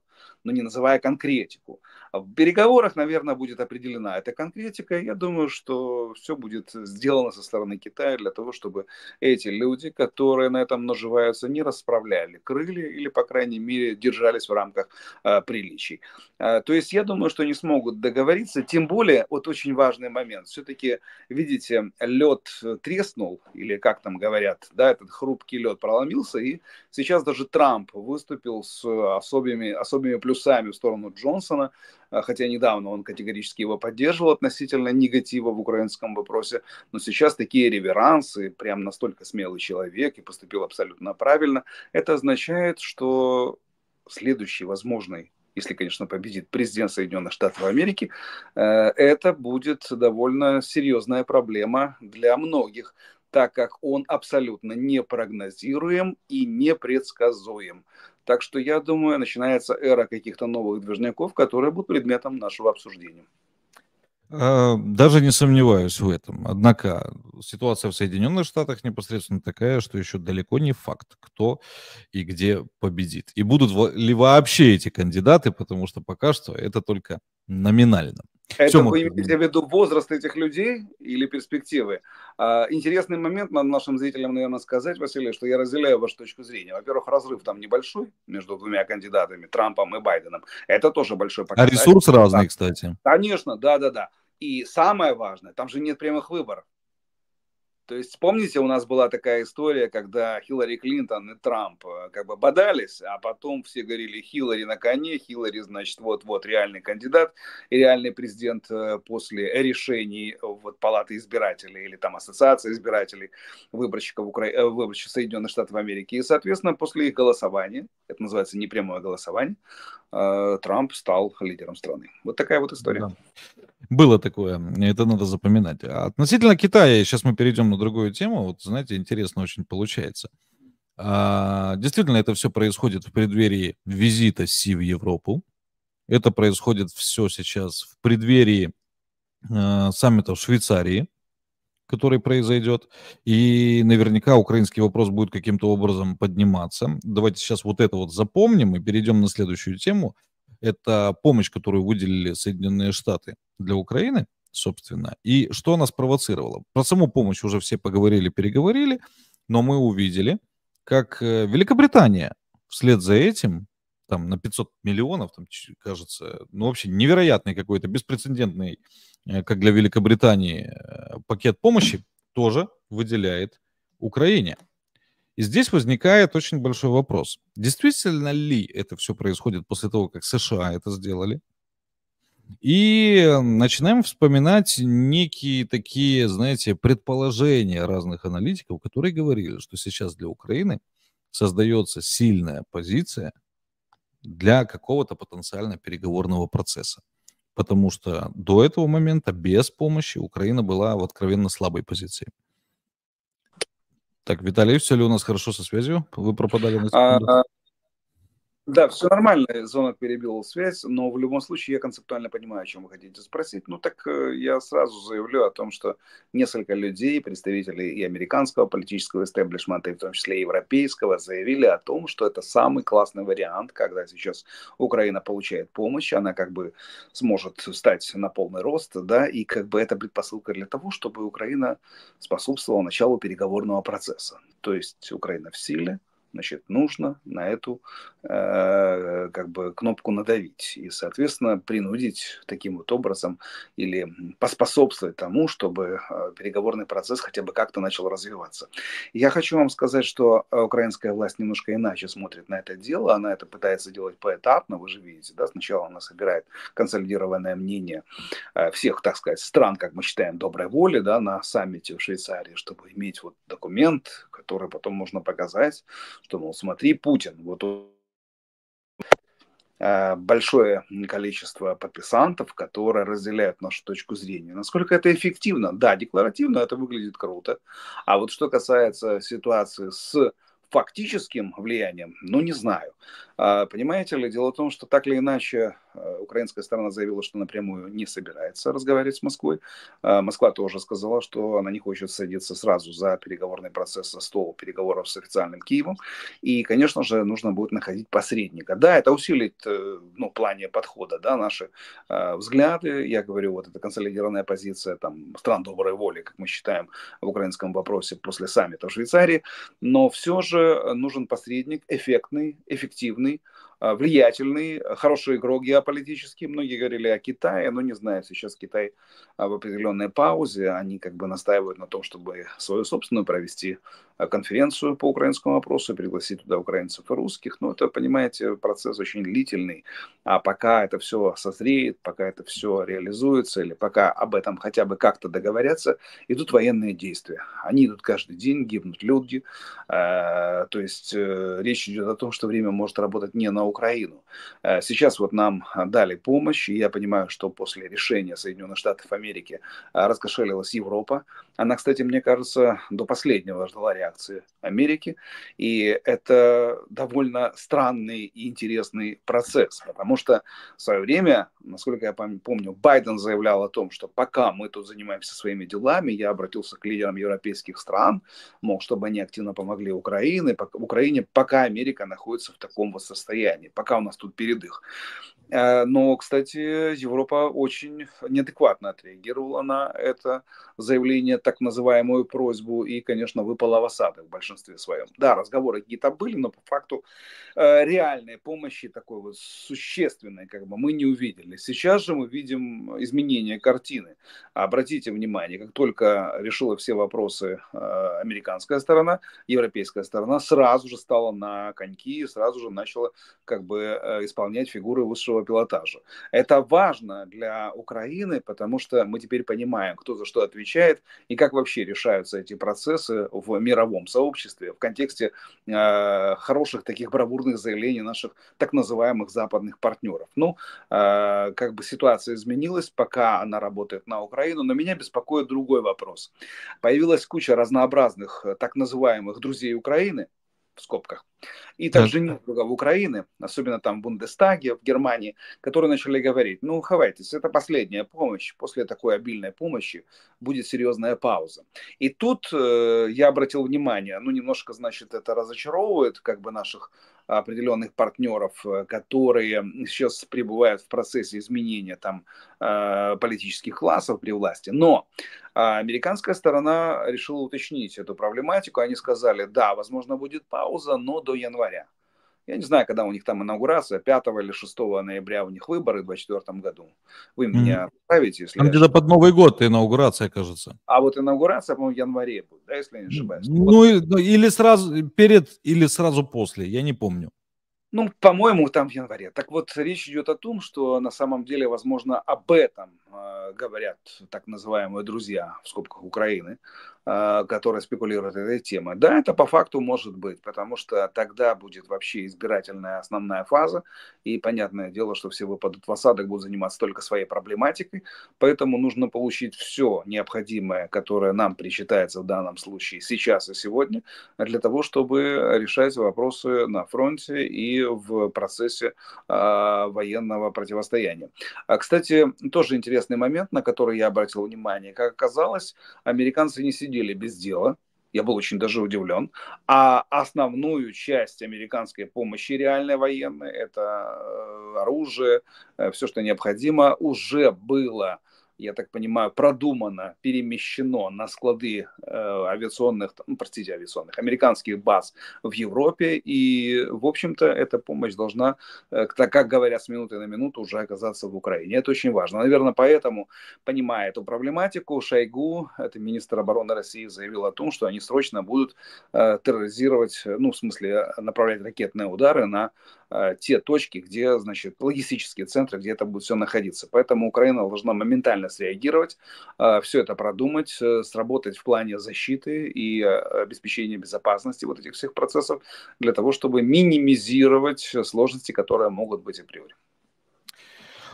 но не называя конкретику. А в переговорах, наверное, будет определена эта конкретика. Я думаю, что все будет сделано со стороны Китая для того, чтобы эти люди, которые на этом наживаются, не расправляли крылья или, по крайней мере, держались в рамках э, приличий. Э, то есть я думаю, что не смогут договориться. Тем более, вот очень важный момент. Все-таки, видите, лед треснул, или как там говорят, да, этот хрупкий лед проломился, и сейчас даже Трамп выступил с особыми, особыми плюсами в сторону Джонсона, а, хотя недавно он категорически его поддерживал относительно негатива в украинском вопросе, но сейчас такие реверансы, прям настолько смелый человек и поступил абсолютно правильно, это означает, что следующий возможный если, конечно, победит президент Соединенных Штатов Америки, э, это будет довольно серьезная проблема для многих, так как он абсолютно непрогнозируем и непредсказуем. Так что, я думаю, начинается эра каких-то новых движняков, которые будут предметом нашего обсуждения.
Э, даже не сомневаюсь в этом. Однако ситуация в Соединенных Штатах непосредственно такая, что еще далеко не факт, кто и где победит. И будут ли вообще эти кандидаты, потому что пока что это только номинально. Это Все вы
имеете в виду возраст этих людей или перспективы? А, интересный момент нам, нашим зрителям, наверное, сказать, Василий, что я разделяю вашу точку зрения. Во-первых, разрыв там небольшой между двумя кандидатами, Трампом и Байденом. Это тоже большой показатель. А ресурс
разный, кстати.
Конечно, да-да-да. И самое важное, там же нет прямых выборов. То есть, помните, у нас была такая история, когда Хиллари Клинтон и Трамп э, как бы бодались, а потом все говорили Хиллари на коне, Хиллари, значит, вот-вот реальный кандидат реальный президент э, после решений э, вот палаты избирателей или там ассоциации избирателей выборщиков, Укра... выборщиков Соединенных Штатов Америки. И, соответственно, после их голосования, это называется непрямое голосование, Трамп стал лидером страны. Вот такая вот история. Да.
Было такое, это надо запоминать. А относительно Китая, сейчас мы перейдем на другую тему, вот, знаете, интересно очень получается. А, действительно, это все происходит в преддверии визита Си в Европу. Это происходит все сейчас в преддверии а, саммита в Швейцарии, который произойдет. И наверняка украинский вопрос будет каким-то образом подниматься. Давайте сейчас вот это вот запомним и перейдем на следующую тему – это помощь, которую выделили Соединенные Штаты для Украины, собственно. И что нас провоцировало? Про саму помощь уже все поговорили, переговорили, но мы увидели, как э, Великобритания вслед за этим там на 500 миллионов, там, кажется, ну вообще невероятный какой-то, беспрецедентный, э, как для Великобритании, э, пакет помощи тоже выделяет Украине. И здесь возникает очень большой вопрос. Действительно ли это все происходит после того, как США это сделали? И начинаем вспоминать некие такие, знаете, предположения разных аналитиков, которые говорили, что сейчас для Украины создается сильная позиция для какого-то потенциально переговорного процесса. Потому что до этого момента без помощи Украина была в откровенно слабой позиции. Так, Виталий, все ли у нас хорошо со связью? Вы пропадали на а, секунду.
А, да, все нормально, Зонок перебил связь, но в любом случае я концептуально понимаю, о чем вы хотите спросить. Ну так э, я сразу заявлю о том, что несколько людей, представителей и американского политического истеблишмента, и в том числе европейского, заявили о том, что это самый классный вариант, когда сейчас Украина получает помощь, она как бы сможет встать на полный рост, да, и как бы это предпосылка для того, чтобы Украина способствовала началу переговорного процесса. То есть Украина в силе, значит, нужно на эту Э, как бы кнопку надавить и, соответственно, принудить таким вот образом или поспособствовать тому, чтобы э, переговорный процесс хотя бы как-то начал развиваться. Я хочу вам сказать, что э, украинская власть немножко иначе смотрит на это дело, она это пытается делать поэтапно, вы же видите, да, сначала она собирает консолидированное мнение всех, так сказать, стран, как мы считаем, доброй воли, да, на саммите в Швейцарии, чтобы иметь вот документ, который потом можно показать, что, мол, смотри, Путин, вот он. Э, большое количество подписантов, которые разделяют нашу точку зрения. Насколько это эффективно? Да, декларативно это выглядит круто. А вот что касается ситуации с фактическим влиянием, ну не знаю. А, понимаете ли, дело в том, что так или иначе Э, украинская сторона заявила, что напрямую не собирается разговаривать с Москвой. Э, Москва тоже сказала, что она не хочет садиться сразу за переговорный процесс, за стол переговоров с официальным Киевом. И, конечно же, нужно будет находить посредника. Да, это усилит э, ну, плане подхода да, наши взгляды. Я говорю, вот эта консолидированная позиция там, стран доброй воли, как мы считаем, в украинском вопросе после саммита в Швейцарии. Но все же нужен посредник эффектный, эффективный, а, влиятельный, э, хороший игрок геополитический. Многие говорили о Китае, но не знаю, сейчас Китай а, в определенной паузе. Они как бы настаивают на том, чтобы свою собственную провести а, конференцию по украинскому вопросу, пригласить туда украинцев и русских. Но это, понимаете, процесс очень длительный. А пока это все созреет, пока это все реализуется, или пока об этом хотя бы как-то договорятся, идут военные действия. Они идут каждый день, гибнут люди. То есть э, речь идет о том, что время может работать не на Украину. Э, сейчас вот нам а, дали помощь, и я понимаю, что после решения Соединенных Штатов Америки а, раскошелилась Европа. Она, кстати, мне кажется, до последнего ждала реакции Америки, и это довольно странный и интересный процесс, потому что в свое время, насколько я помню, Байден заявлял о том, что пока мы тут занимаемся своими делами, я обратился к лидерам европейских стран, мол, чтобы они активно помогли Украине, Украине пока Америка находится в таком вот состоянии состоянии, пока у нас тут передых. Э, но, кстати, Европа очень неадекватно отреагировала на это заявление, так называемую просьбу, и, конечно, выпала в осадок в большинстве своем. Да, разговоры какие-то были, но по факту э, реальной помощи такой вот существенной как бы мы не увидели. Сейчас же мы видим изменение картины. Обратите внимание, как только решила все вопросы э, американская сторона, европейская сторона сразу же стала на коньки и сразу же начала как бы исполнять фигуры высшего высшего пилотажа. Это важно для Украины, потому что мы теперь понимаем, кто за что отвечает и как вообще решаются эти процессы в мировом сообществе в контексте э, хороших таких бравурных заявлений наших так называемых западных партнеров. Ну, э, как бы ситуация изменилась, пока она работает на Украину, но меня беспокоит другой вопрос. Появилась куча разнообразных э, так называемых друзей Украины, в скобках. И также в Украины, особенно там в Бундестаге, в Германии, которые начали говорить, ну, хавайтесь, это последняя помощь, после такой обильной помощи будет серьезная пауза. И тут э, я обратил внимание, ну, немножко, значит, это разочаровывает как бы наших определенных партнеров, э, которые сейчас пребывают в процессе изменения там э, политических классов при власти. Но а, американская сторона решила уточнить эту проблематику. Они сказали, да, возможно, будет пауза, но до января. Я не знаю, когда у них там инаугурация, 5 или 6 ноября у них выборы в 2024 году. Вы меня отправите, если... Там где-то
под Новый год инаугурация, кажется.
А вот инаугурация, по-моему, в январе будет, да, если я не ошибаюсь?
Ну, вот. Ну, или сразу перед, или сразу после, я не помню.
Ну, по-моему, там в январе. Так вот, речь идет о том, что на самом деле, возможно, об этом э, говорят так называемые друзья в скобках Украины, а, которая спекулирует этой темой. Да, это по факту может быть, потому что тогда будет вообще избирательная основная фаза, и понятное дело, что все выпадут в осадок, будут заниматься только своей проблематикой, поэтому нужно получить все необходимое, которое нам причитается в данном случае сейчас и сегодня, для того, чтобы решать вопросы на фронте и в процессе э, военного противостояния. А, кстати, тоже интересный момент, на который я обратил внимание. Как оказалось, американцы не сидят сидели без дела. Я был очень даже удивлен. А основную часть американской помощи реальной военной, это э, оружие, э, все, что необходимо, уже было э, я так понимаю, продумано перемещено на склады э, авиационных, ну, простите, авиационных, американских баз в Европе. И, в общем-то, эта помощь должна, э, как говорят, с минуты на минуту уже оказаться в Украине. Это очень важно. Наверное, поэтому, понимая эту проблематику, Шойгу, это министр обороны России, заявил о том, что они срочно будут э, терроризировать, э, ну, в смысле, э, направлять ракетные удары на Э, те точки, где, значит, логистические центры, где это будет все находиться. Поэтому Украина должна моментально среагировать, э, все это продумать, э, сработать в плане защиты и обеспечения безопасности вот этих всех процессов для того, чтобы минимизировать сложности, которые могут быть априори.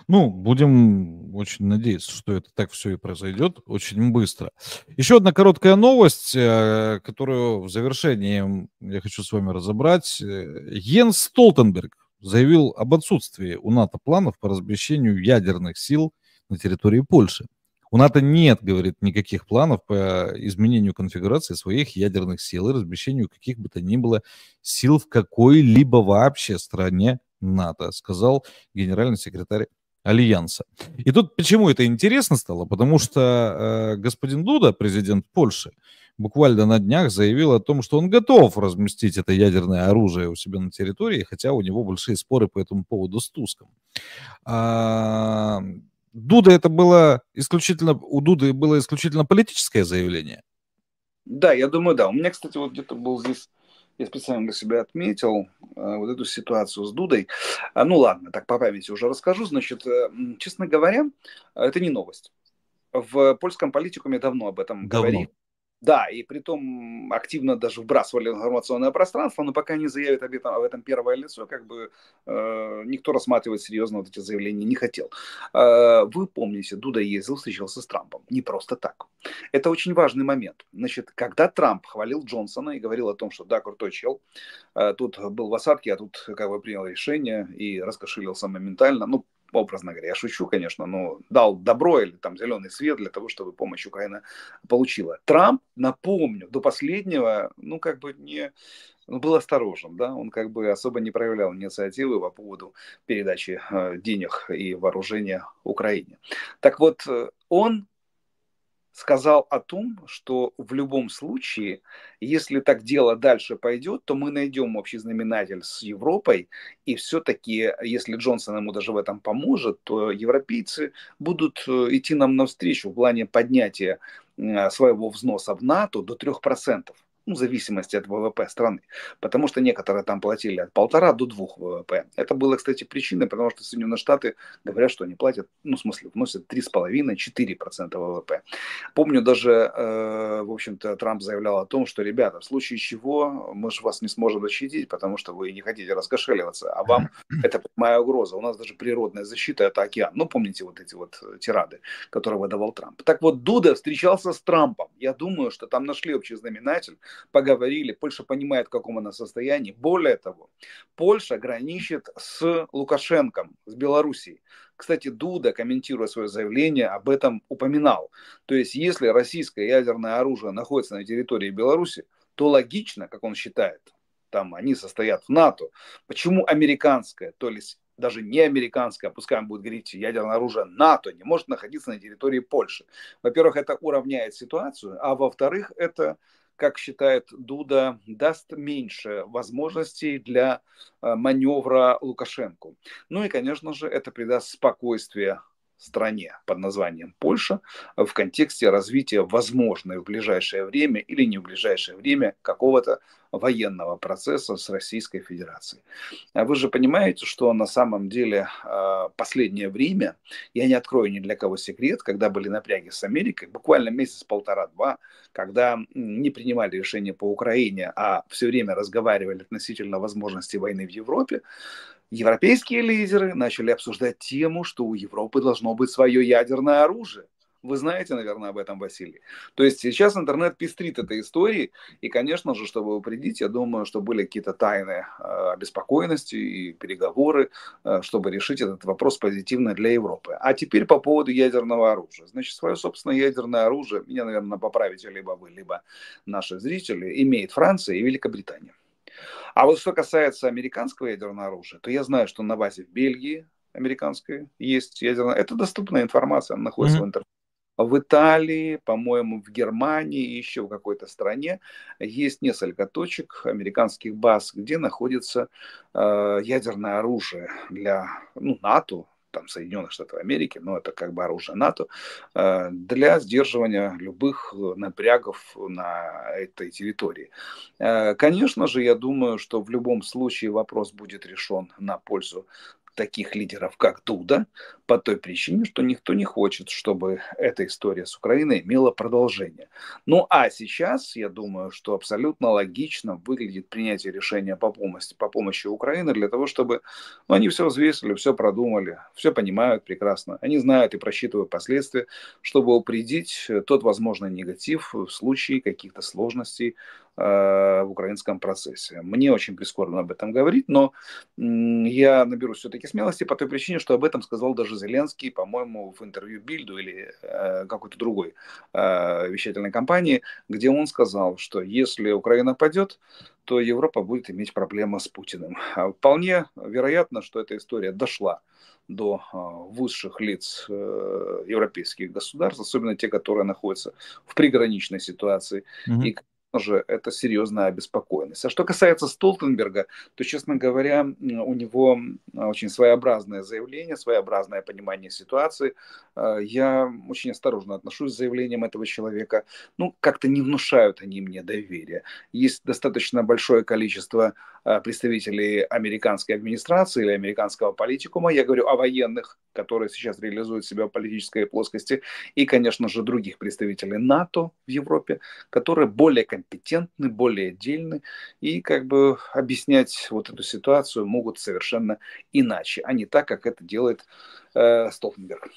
Ну, будем очень надеяться, что это так все и произойдет очень быстро. Еще одна короткая новость, э, которую в завершении я хочу с вами разобрать. Э, Йенс Столтенберг заявил об отсутствии у НАТО планов по размещению ядерных сил на территории Польши. У НАТО нет, говорит, никаких планов по изменению конфигурации своих ядерных сил и размещению каких бы то ни было сил в какой-либо вообще стране НАТО, сказал генеральный секретарь альянса. И тут почему это интересно стало? Потому что э, господин Дуда, президент Польши, буквально на днях заявил о том, что он готов разместить это ядерное оружие у себя на территории, хотя у него большие споры по этому поводу с Туском. А, Дуда это было исключительно, у Дуды было исключительно политическое заявление.
Да, я думаю, да. У меня, кстати, вот где-то был здесь я специально для себя отметил э, вот эту ситуацию с Дудой. А, ну ладно, так по памяти уже расскажу. Значит, э, честно говоря, э, это не новость. В польском политикуме давно об этом давно. говорили. Да, и при том активно даже вбрасывали информационное пространство, но пока не заявит об этом, об этом первое лицо, как бы э, никто рассматривать серьезно вот эти заявления не хотел. Э, вы помните, Дуда ездил, встречался с Трампом. Не просто так. Это очень важный момент. Значит, когда Трамп хвалил Джонсона и говорил о том, что да, крутой чел, э, тут был в осадке, а тут как бы принял решение и раскошелился моментально, ну, образно говоря, я шучу, конечно, но дал добро или там зеленый свет для того, чтобы помощь Украина получила. Трамп, напомню, до последнего, ну, как бы не, он ну, был осторожен, да, он как бы особо не проявлял инициативы по поводу передачи э, денег и вооружения Украине. Так вот, э, он сказал о том, что в любом случае, если так дело дальше пойдет, то мы найдем общий знаменатель с Европой, и все-таки, если Джонсон ему даже в этом поможет, то европейцы будут э, идти нам навстречу в плане поднятия э, своего взноса в НАТО до 3% ну, в зависимости от ВВП страны, потому что некоторые там платили от полтора до двух ВВП. Это было, кстати, причиной, потому что Соединенные Штаты говорят, что они платят, ну, в смысле, вносят 3,5-4% ВВП. Помню даже, э, в общем-то, Трамп заявлял о том, что, ребята, в случае чего мы же вас не сможем защитить, потому что вы не хотите раскошеливаться, а вам это прямая угроза. У нас даже природная защита – это океан. Ну, помните вот эти вот э, тирады, которые выдавал Трамп. Так вот, Дуда встречался с Трампом. Я думаю, что там нашли общий знаменатель, поговорили. Польша понимает, в каком она состоянии. Более того, Польша граничит с Лукашенком, с Белоруссией. Кстати, Дуда, комментируя свое заявление, об этом упоминал. То есть, если российское ядерное оружие находится на территории Беларуси, то логично, как он считает, там они состоят в НАТО. Почему американское, то есть даже не американское, а пускай он будет говорить ядерное оружие НАТО, не может находиться на территории Польши. Во-первых, это уравняет ситуацию, а во-вторых, это как считает Дуда, даст меньше возможностей для э, маневра Лукашенко. Ну и, конечно же, это придаст спокойствие стране под названием Польша в контексте развития возможной в ближайшее время или не в ближайшее время какого-то военного процесса с Российской Федерацией. А вы же понимаете, что на самом деле а, последнее время, я не открою ни для кого секрет, когда были напряги с Америкой, буквально месяц-полтора-два, когда не принимали решения по Украине, а все время разговаривали относительно возможности войны в Европе, европейские лидеры начали обсуждать тему, что у Европы должно быть свое ядерное оружие. Вы знаете, наверное, об этом, Василий. То есть сейчас интернет пестрит этой историей. И, конечно же, чтобы упредить, я думаю, что были какие-то тайны э, обеспокоенности и переговоры, э, чтобы решить этот вопрос позитивно для Европы. А теперь по поводу ядерного оружия. Значит, свое собственное ядерное оружие, меня, наверное, поправите либо вы, либо наши зрители, имеет Франция и Великобритания. А вот что касается американского ядерного оружия, то я знаю, что на базе в Бельгии американской есть ядерное... Это доступная информация, она находится mm-hmm. в интернете в Италии, по-моему, в Германии и еще в какой-то стране есть несколько точек американских баз, где находится э, ядерное оружие для ну, НАТО, там Соединенных Штатов Америки, но это как бы оружие НАТО, э, для сдерживания любых э, напрягов на этой территории. Э, конечно же, я думаю, что в любом случае вопрос будет решен на пользу таких лидеров, как Дуда, по той причине, что никто не хочет, чтобы эта история с Украиной имела продолжение. Ну а сейчас, я думаю, что абсолютно логично выглядит принятие решения по помощи, по помощи Украины для того, чтобы ну, они все взвесили, все продумали, все понимают прекрасно. Они знают и просчитывают последствия, чтобы упредить тот возможный негатив в случае каких-то сложностей э, в украинском процессе. Мне очень прискорбно об этом говорить, но э, я наберу все-таки все смелости по той причине, что об этом сказал даже Зеленский, по-моему, в интервью Бильду или э, какой-то другой э, вещательной компании, где он сказал, что если Украина падет, то Европа будет иметь проблемы с Путиным. А вполне вероятно, что эта история дошла до э, высших лиц э, европейских государств, особенно те, которые находятся в приграничной ситуации. Угу. И же, это серьезная обеспокоенность. А что касается Столтенберга, то, честно говоря, у него очень своеобразное заявление, своеобразное понимание ситуации. Э, я очень осторожно отношусь к заявлениям этого человека. Ну, как-то не внушают они мне доверия. Есть достаточно большое количество э, представителей американской администрации или американского политикума. Я говорю о военных, которые сейчас реализуют себя в политической плоскости. И, конечно же, других представителей НАТО в Европе, которые более компетентны, более дельны, и как бы объяснять вот эту ситуацию могут совершенно иначе, а не так, как это делает э, Столтенберг.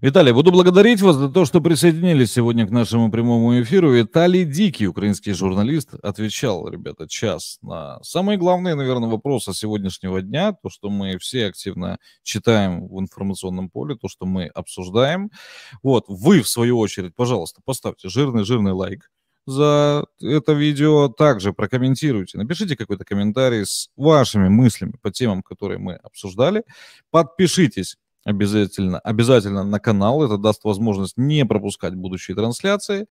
Виталий, буду благодарить вас за то, что присоединились сегодня к нашему прямому эфиру. Виталий Дикий, украинский журналист, отвечал, ребята, час на самые главные, наверное, вопросы сегодняшнего дня, то, что мы все активно читаем в информационном поле, то, что мы обсуждаем. Вот, вы, в свою очередь, пожалуйста, поставьте жирный-жирный лайк за это видео. Также прокомментируйте, напишите какой-то комментарий с вашими мыслями по темам, которые мы обсуждали. Подпишитесь обязательно, обязательно на канал. Это даст возможность не пропускать будущие трансляции.